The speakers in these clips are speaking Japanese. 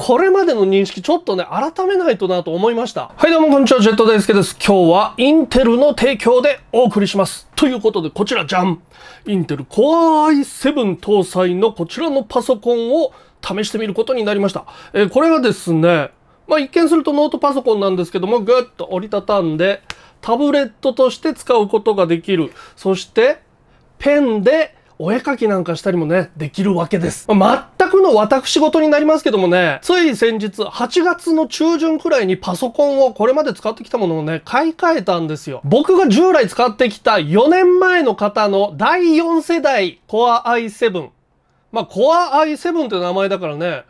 これまでの認識ちょっとね、改めないとなと思いました。はいどうもこんにちは、ジェット大輔です。今日はインテルの提供でお送りします。ということでこちらじゃんインテル Core i7 搭載のこちらのパソコンを試してみることになりました。えー、これがですね、まあ一見するとノートパソコンなんですけども、ぐっと折りたたんで、タブレットとして使うことができる。そして、ペンでお絵かきなんかしたりもね、できるわけです。まあくの私事になりますけどもね、つい先日8月の中旬くらいにパソコンをこれまで使ってきたものをね、買い替えたんですよ。僕が従来使ってきた4年前の方の第4世代 Core i7。まあ Core i7 って名前だからね、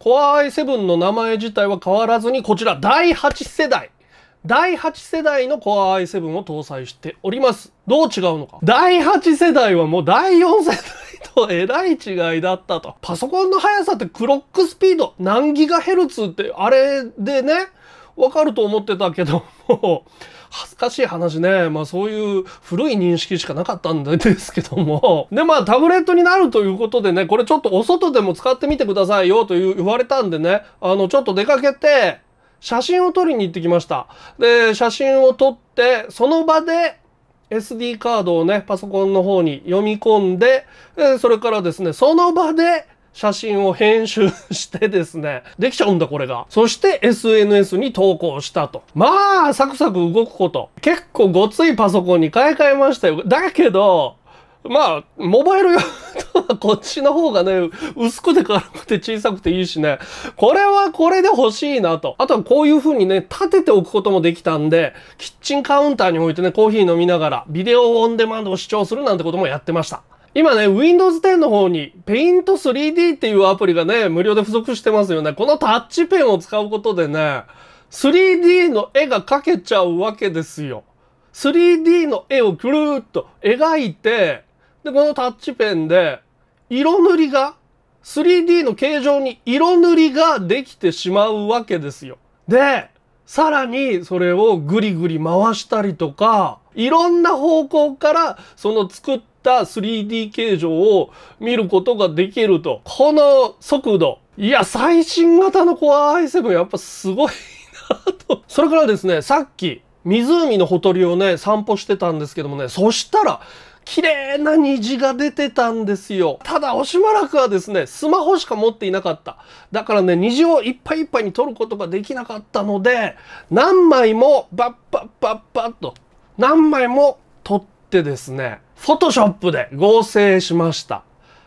Core i7 の名前自体は変わらずにこちら第8世代。第8世代の Core i7 を搭載しております。どう違うのか。第8世代はもう第4世代。とえらい違いだったと。パソコンの速さってクロックスピード何ギガヘルツってあれでね、わかると思ってたけども、恥ずかしい話ね。まあそういう古い認識しかなかったんですけども。でまあタブレットになるということでね、これちょっとお外でも使ってみてくださいよという言われたんでね、あのちょっと出かけて、写真を撮りに行ってきました。で、写真を撮って、その場で SD カードをね、パソコンの方に読み込んで、えそれからですね、その場で写真を編集してですね、できちゃうんだこれが。そして SNS に投稿したと。まあ、サクサク動くこと。結構ごついパソコンに買い替えましたよ。だけど、まあ、モバイル用 とはこっちの方がね、薄くて軽くて小さくていいしね、これはこれで欲しいなと。あとはこういう風にね、立てておくこともできたんで、キッチンカウンターに置いてね、コーヒー飲みながら、ビデオオンデマンドを視聴するなんてこともやってました。今ね、Windows 10の方に Paint 3D っていうアプリがね、無料で付属してますよね。このタッチペンを使うことでね、3D の絵が描けちゃうわけですよ。3D の絵をぐるーっと描いて、で、このタッチペンで、色塗りが、3D の形状に色塗りができてしまうわけですよ。で、さらにそれをぐりぐり回したりとか、いろんな方向からその作った 3D 形状を見ることができると。この速度。いや、最新型の Core i7 やっぱすごいなと。それからですね、さっき湖のほとりをね、散歩してたんですけどもね、そしたら、綺麗な虹が出てたんですよ。ただ、おしまらくはですね、スマホしか持っていなかった。だからね、虹をいっぱいいっぱいに撮ることができなかったので、何枚もバッバッバッバッと、何枚も撮ってですね、フォトショップで合成しました。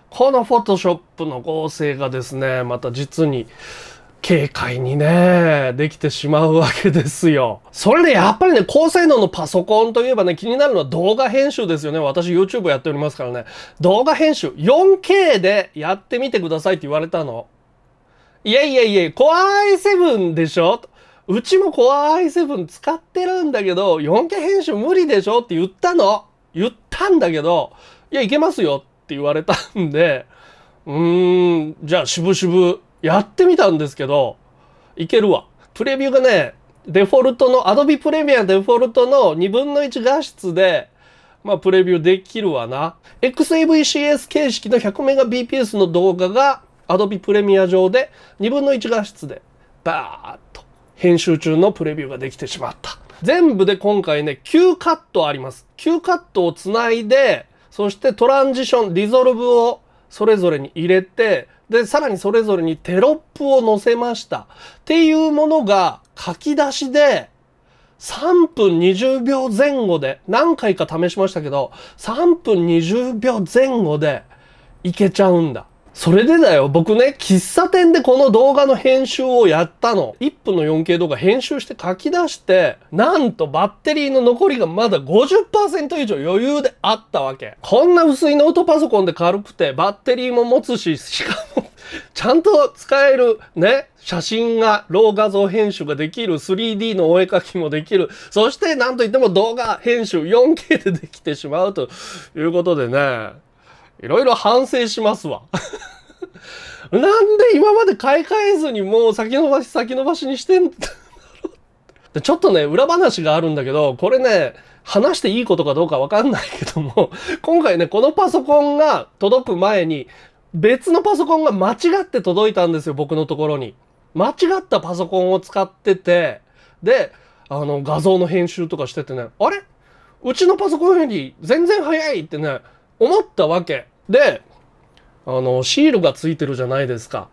このフォトショップの合成がですね、また実に、軽快にね、できてしまうわけですよ。それでやっぱりね、高性能のパソコンといえばね、気になるのは動画編集ですよね。私 YouTube やっておりますからね。動画編集 4K でやってみてくださいって言われたの。いやいやいや、怖い i7 でしょうちも怖い。セブ i7 使ってるんだけど、4K 編集無理でしょって言ったの。言ったんだけど、いや、いけますよって言われたんで、うーん、じゃあ、しぶしぶやってみたんですけど、いけるわ。プレビューがね、デフォルトの、Adobe Premiere デフォルトの2分の1画質で、まあ、プレビューできるわな。XAVCS 形式の 100Mbps の動画が Adobe Premiere 上で2分の1画質でバーっと編集中のプレビューができてしまった。全部で今回ね、9カットあります。9カットをつないで、そしてトランジション、リゾルブをそれぞれに入れて、で、さらにそれぞれにテロップを載せました。っていうものが書き出しで、3分20秒前後で、何回か試しましたけど、3分20秒前後でいけちゃうんだ。それでだよ、僕ね、喫茶店でこの動画の編集をやったの。1分の 4K 動画編集して書き出して、なんとバッテリーの残りがまだ50%以上余裕であったわけ。こんな薄いノートパソコンで軽くて、バッテリーも持つし、しかもちゃんと使える、ね、写真が、ロー画像編集ができる、3D のお絵描きもできる、そしてなんといっても動画編集 4K でできてしまうということでね、いろいろ反省しますわ。なんで今まで買い替えずにもう先延ばし先延ばしにしてんだろうちょっとね、裏話があるんだけど、これね、話していいことかどうかわかんないけども、今回ね、このパソコンが届く前に、別のパソコンが間違って届いたんですよ、僕のところに。間違ったパソコンを使ってて、で、あの、画像の編集とかしててね、あれうちのパソコンより全然早いってね、思ったわけ。で、あの、シールがついてるじゃないですか。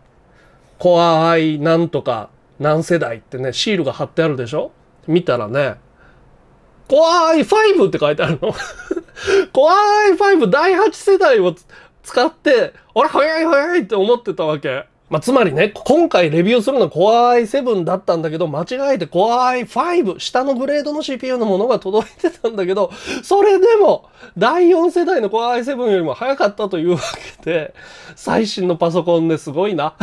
怖い、なんとか何世代ってね、シールが貼ってあるでしょ見たらね、怖い5って書いてあるの。怖い5第8世代を使って、俺早い早いって思ってたわけ。まあ、つまりね、今回レビューするのは Core i7 だったんだけど、間違えて Core i5、下のグレードの CPU のものが届いてたんだけど、それでも、第4世代の Core i7 よりも早かったというわけで、最新のパソコンですごいな。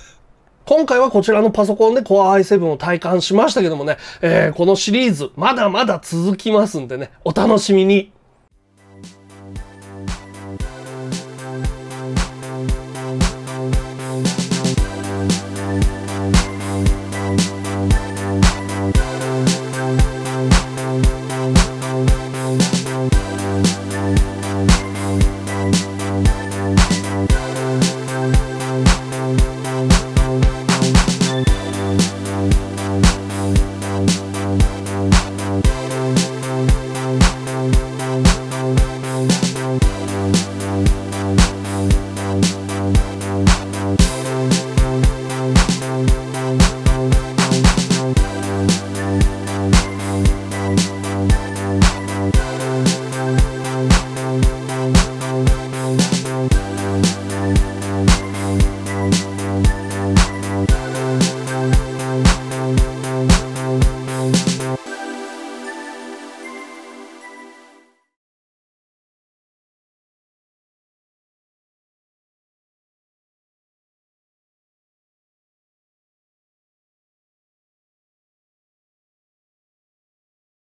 今回はこちらのパソコンで Core i7 を体感しましたけどもね、えー、このシリーズ、まだまだ続きますんでね、お楽しみに